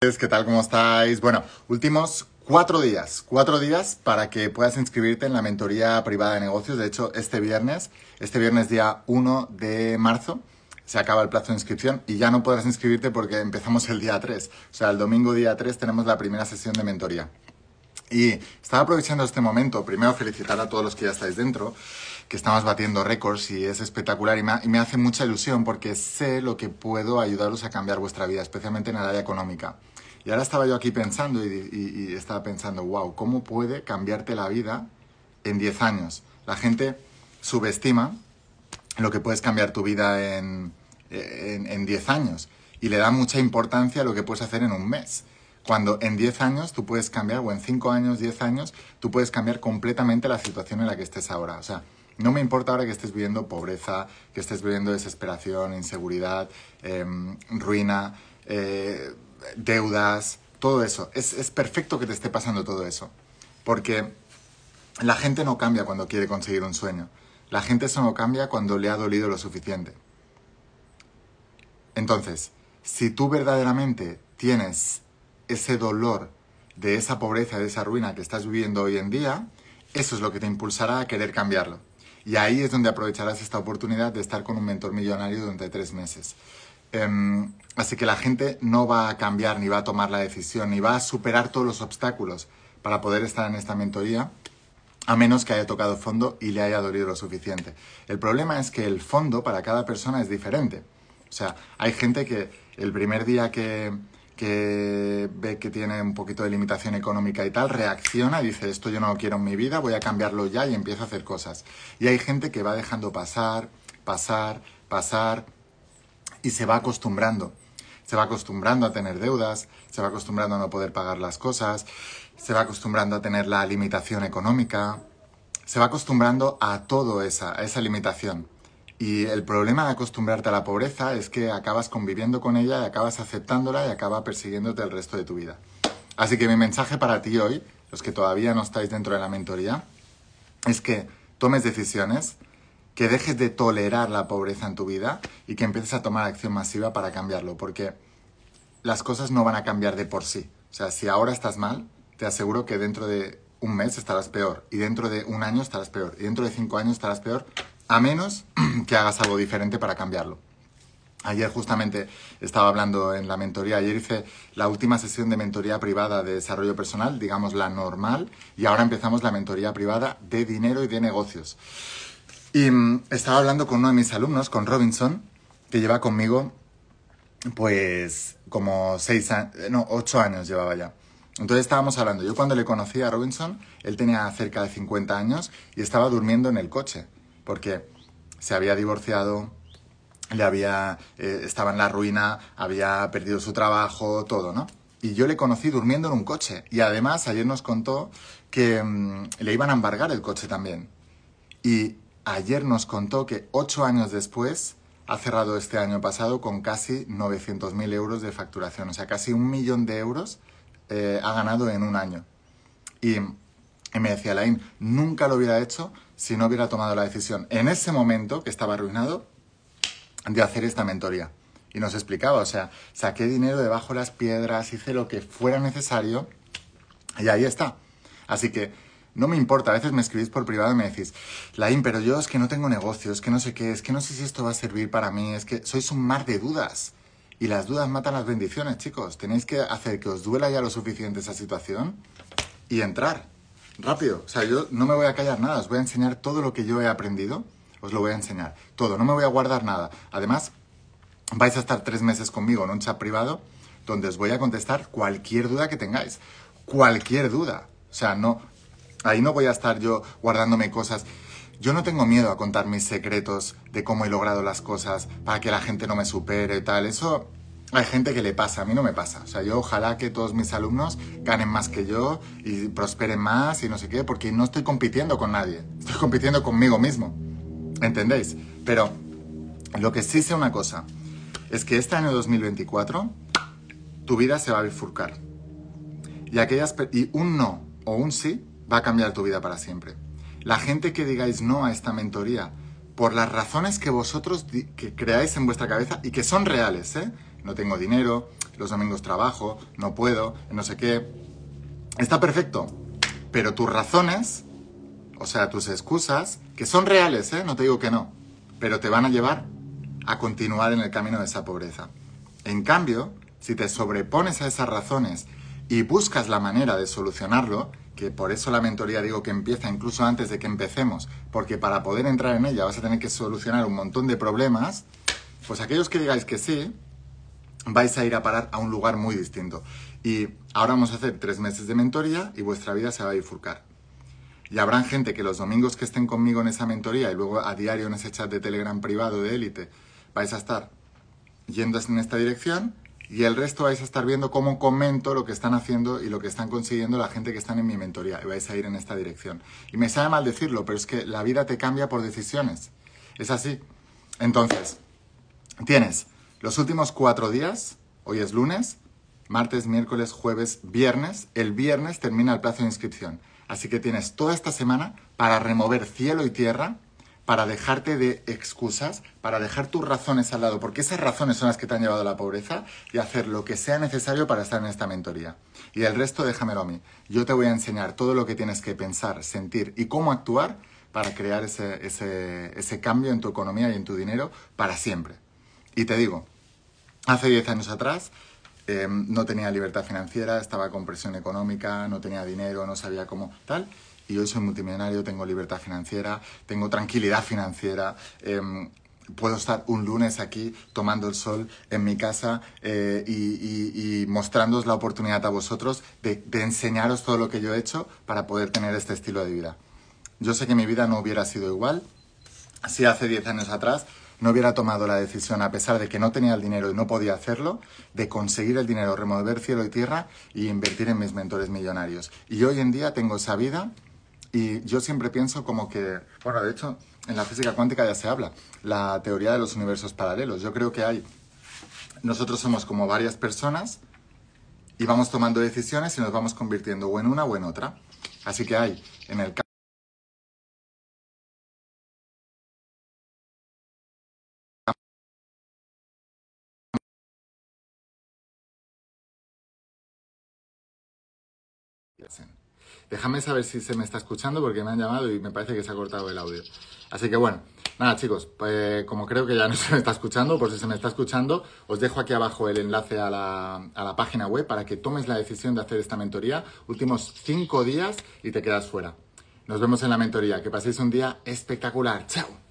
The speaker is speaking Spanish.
¿Qué tal? ¿Cómo estáis? Bueno, últimos cuatro días, cuatro días para que puedas inscribirte en la mentoría privada de negocios. De hecho, este viernes, este viernes día 1 de marzo, se acaba el plazo de inscripción y ya no podrás inscribirte porque empezamos el día 3. O sea, el domingo día 3 tenemos la primera sesión de mentoría. Y estaba aprovechando este momento, primero felicitar a todos los que ya estáis dentro, que estamos batiendo récords y es espectacular y me, hace mucha ilusión porque sé lo que puedo ayudaros a cambiar vuestra vida, especialmente en el área económica. Y ahora estaba yo aquí pensando y, estaba pensando, wow, ¿cómo puede cambiarte la vida en 10 años? La gente subestima lo que puedes cambiar tu vida en 10 años y le da mucha importancia a lo que puedes hacer en un mes. Cuando en 10 años tú puedes cambiar, o en 5 años, 10 años, tú puedes cambiar completamente la situación en la que estés ahora. O sea, no me importa ahora que estés viviendo pobreza, que estés viviendo desesperación, inseguridad, em, ruina, eh, deudas, todo eso. es perfecto que te esté pasando todo eso. Porque la gente no cambia cuando quiere conseguir un sueño. La gente solo cambia cuando le ha dolido lo suficiente. Entonces, si tú verdaderamente tienes ese dolor de esa pobreza, de esa ruina que estás viviendo hoy en día, eso es lo que te impulsará a querer cambiarlo. Y ahí es donde aprovecharás esta oportunidad de estar con un mentor millonario durante tres meses. Em, así que la gente no va a cambiar, ni va a tomar la decisión, ni va a superar todos los obstáculos para poder estar en esta mentoría, a menos que haya tocado fondo y le haya dolido lo suficiente. El problema es que el fondo para cada persona es diferente. O sea, hay gente que el primer día que, que ve que tiene un poquito de limitación económica y tal, reacciona, y dice, esto yo no lo quiero en mi vida, voy a cambiarlo ya y empieza a hacer cosas. Y hay gente que va dejando pasar, pasar, pasar y se va acostumbrando. Se va acostumbrando a tener deudas, se va acostumbrando a no poder pagar las cosas, se va acostumbrando a tener la limitación económica, se va acostumbrando a todo esa, a esa limitación. Y el problema de acostumbrarte a la pobreza es que acabas conviviendo con ella y acabas aceptándola y acaba persiguiéndote el resto de tu vida. Así que mi mensaje para ti hoy, los que todavía no estáis dentro de la mentoría, es que tomes decisiones, que dejes de tolerar la pobreza en tu vida y que empieces a tomar acción masiva para cambiarlo, porque las cosas no van a cambiar de por sí. O sea, si ahora estás mal, te aseguro que dentro de un mes estarás peor, y dentro de un año estarás peor, y dentro de cinco años estarás peor, a menos que hagas algo diferente para cambiarlo. Ayer justamente estaba hablando en la mentoría, ayer hice la última sesión de mentoría privada de desarrollo personal, digamos la normal, y ahora empezamos la mentoría privada de dinero y de negocios. Y mm, estaba hablando con uno de mis alumnos, con Robinson, que lleva conmigo pues como seis años, no, ocho años llevaba ya. Entonces estábamos hablando, yo cuando le conocí a Robinson, él tenía cerca de 50 años y estaba durmiendo en el coche porque se había divorciado, le había, eh, estaba en la ruina, había perdido su trabajo, todo, ¿no? Y yo le conocí durmiendo en un coche. Y además ayer nos contó que mm, le iban a embargar el coche también. Y ayer nos contó que ocho años después ha cerrado este año pasado con casi 900.000 euros de facturación. O sea, casi un millón de euros eh, ha ganado en un año. Y y me decía Lain, nunca lo hubiera hecho si no hubiera tomado la decisión en ese momento, que estaba arruinado, de hacer esta mentoría. Y nos explicaba, o sea, saqué dinero debajo de las piedras, hice lo que fuera necesario y ahí está. Así que no me importa, a veces me escribís por privado y me decís, Lain, pero yo es que no tengo negocios, que no sé qué, es que no sé si esto va a servir para mí, es que sois un mar de dudas. Y las dudas matan las bendiciones, chicos. Tenéis que hacer que os duela ya lo suficiente esa situación y entrar rápido. O sea, yo no me voy a callar nada, os voy a enseñar todo lo que yo he aprendido, os lo voy a enseñar. Todo, no me voy a guardar nada. Además, vais a estar tres meses conmigo en un chat privado donde os voy a contestar cualquier duda que tengáis. Cualquier duda. O sea, no, ahí no voy a estar yo guardándome cosas. Yo no tengo miedo a contar mis secretos de cómo he logrado las cosas para que la gente no me supere y tal. Eso hay gente que le pasa, a mí no me pasa. O sea, yo ojalá que todos mis alumnos ganen más que yo y prosperen más y no sé qué, porque no estoy compitiendo con nadie, estoy compitiendo conmigo mismo. ¿Entendéis? Pero lo que sí sé una cosa es que este año 2024 tu vida se va a bifurcar. Y, aquellas, y un no o un sí va a cambiar tu vida para siempre. La gente que digáis no a esta mentoría por las razones que vosotros creáis en vuestra cabeza y que son reales, ¿eh? no tengo dinero, los domingos trabajo, no puedo, no sé qué. Está perfecto, pero tus razones, o sea, tus excusas, que son reales, ¿eh? no te digo que no, pero te van a llevar a continuar en el camino de esa pobreza. En cambio, si te sobrepones a esas razones y buscas la manera de solucionarlo, que por eso la mentoría digo que empieza incluso antes de que empecemos, porque para poder entrar en ella vas a tener que solucionar un montón de problemas, pues aquellos que digáis que sí, vais a ir a parar a un lugar muy distinto. Y ahora vamos a hacer tres meses de mentoría y vuestra vida se va a bifurcar. Y habrán gente que los domingos que estén conmigo en esa mentoría y luego a diario en ese chat de Telegram privado de élite, vais a estar yendo en esta dirección y el resto vais a estar viendo cómo comento lo que están haciendo y lo que están consiguiendo la gente que está en mi mentoría y vais a ir en esta dirección. Y me sabe mal decirlo, pero es que la vida te cambia por decisiones. Es así. Entonces, tienes los últimos cuatro días, hoy es lunes, martes, miércoles, jueves, viernes, el viernes termina el plazo de inscripción. Así que tienes toda esta semana para remover cielo y tierra, para dejarte de excusas, para dejar tus razones al lado, porque esas razones son las que te han llevado a la pobreza, y hacer lo que sea necesario para estar en esta mentoría. Y el resto déjamelo a mí. Yo te voy a enseñar todo lo que tienes que pensar, sentir y cómo actuar para crear ese, ese, ese cambio en tu economía y en tu dinero para siempre. Y te digo, hace 10 años atrás em, no tenía libertad financiera, estaba con presión económica, no tenía dinero, no sabía cómo tal. Y hoy soy multimillonario, tengo libertad financiera, tengo tranquilidad financiera. Em, puedo estar un lunes aquí tomando el sol en mi casa eh, y, mostrándoos la oportunidad a vosotros de, de enseñaros todo lo que yo he hecho para poder tener este estilo de vida. Yo sé que mi vida no hubiera sido igual si hace 10 años atrás no hubiera tomado la decisión, a pesar de que no tenía el dinero y no podía hacerlo, de conseguir el dinero, remover cielo y tierra y invertir en mis mentores millonarios. Y hoy en día tengo esa vida y yo siempre pienso como que, bueno, de hecho, en la física cuántica ya se habla, la teoría de los universos paralelos. Yo creo que hay, nosotros somos como varias personas y vamos tomando decisiones y nos vamos convirtiendo o en una o en otra. Así que hay, en el Déjame saber si se me está escuchando porque me han llamado y me parece que se ha cortado el audio. Así que bueno, nada chicos, pues, como creo que ya no se me está escuchando, por si se me está escuchando, os dejo aquí abajo el enlace a la, a la página web para que tomes la decisión de hacer esta mentoría. Últimos cinco días y te quedas fuera. Nos vemos en la mentoría. Que paséis un día espectacular. ¡Chao!